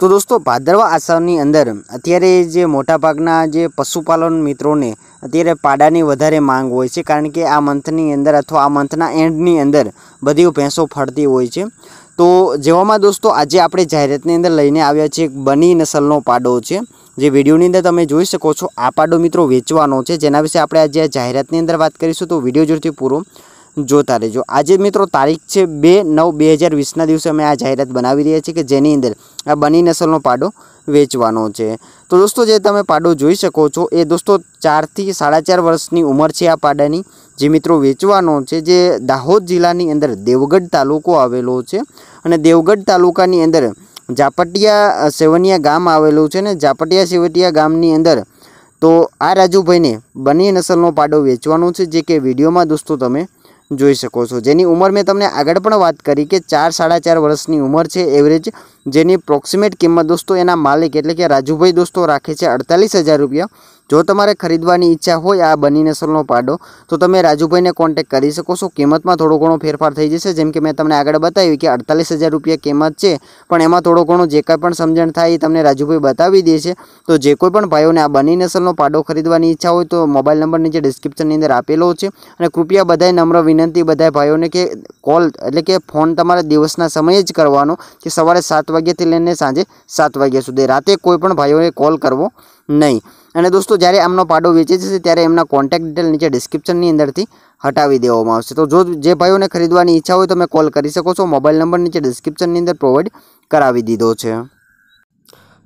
તો દોસ્તો ભાદરવા આસાની અંદર અત્યારે જે મોટાભાગના જે પશુપાલન મિત્રોને અત્યારે પાડાની વધારે માંગ હોય છે કારણ કે આ મંથની અંદર અથવા આ મંથના એન્ડની અંદર બધી ભેંસો ફરતી હોય છે તો જેવામાં દોસ્તો આજે આપણે જાહેરાતની અંદર લઈને આવ્યા છીએ બની નસલનો પાડો છે જે વિડીયોની અંદર તમે જોઈ શકો છો આ પાડો મિત્રો વેચવાનો છે જેના વિશે આપણે આજે જાહેરાતની અંદર વાત કરીશું તો વિડીયો જોરથી પૂરો જોતા રહેજો આજે મિત્રો તારીખ છે 2 9 2020 ના દિવસે અમે આ જાહેરાત બનાવી રહી છે કે જેની અંદર આ બની નસલનો પાડો વેચવાનો છે તો દોસ્તો જે તમે પાડો જોઈ શકો છો એ દોસ્તો 4 થી 4.5 વર્ષની ઉંમર છે આ પાડાની જે મિત્રો વેચવાનો છે જે દાહોદ જિલ્લાની અંદર દેવગઢ તાલુકો આવેલો છે અને દેવગઢ તાલુકાની અંદર જાપટિયા સેવનિયા ગામ આવેલો છે ને જાપટિયા સેવનિયા ગામની અંદર તો આ રાજુ ભાઈને બની નસલનો પાડો વેચવાનો છે જે કે વિડિયોમાં દોસ્તો તમે જોઈ શકો છો જેની ઉંમર મેં તમને આગળ પણ વાત કરી કે ચાર સાડા ચાર વર્ષની ઉંમર છે એવરેજ જેની પ્રોક્સીમેટ કિંમત દોસ્તો એના માલિક એટલે કે રાજુભાઈ દોસ્તો રાખે છે 48000 રૂપિયા જો તમારે ખરીદવાની ઈચ્છા હોય આ બની નેસલનો પાડો તો તમે રાજુભાઈને કોન્ટેક્ટ કરી શકો છો કિંમત માં થોડો ઘણો ફેરફાર થઈ જશે જેમ કે મે તમને આગળ બતાવ્યું કે 48000 રૂપિયા કિંમત છે પણ એમાં થોડો ઘણો જે કાં પણ સમજણ થાય તમે રાજુભાઈએ બતાવી દે છે તો જે કોઈ પણ ભાઈઓને આ બની નેસલનો પાડો ખરીદવાની ઈચ્છા હોય તો મોબાઈલ નંબર નીચે ડિસ્ક્રિપ્શન ની અંદર આપેલા છે અને કૃપા બધાય નમ્ર વિનંતી બધાય ભાઈઓને કે કોલ એટલે કે ફોન તમારા દિવસના સમય જ કરવાનો કે સવારે 7 વગેતે લેને સાંજે 7 વાગ્યા સુધી રાતે કોઈ પણ ભાઈઓને કોલ કરવો નહીં અને દોસ્તો જયારે આમનો પાડો વેચે છે ત્યારે એમના કોન્ટેક્ટ ડિટેલ નીચે ડિસ્ક્રિપ્શન ની અંદરથી हटાવી દેવામાં આવશે તો જો જે ભાઈઓને ખરીદવાની ઈચ્છા હોય તો મેં કોલ કરી શકો છો મોબાઈલ નંબર નીચે ડિસ્ક્રિપ્શન ની અંદર પ્રોવાઈડ કરાવી દીધો છે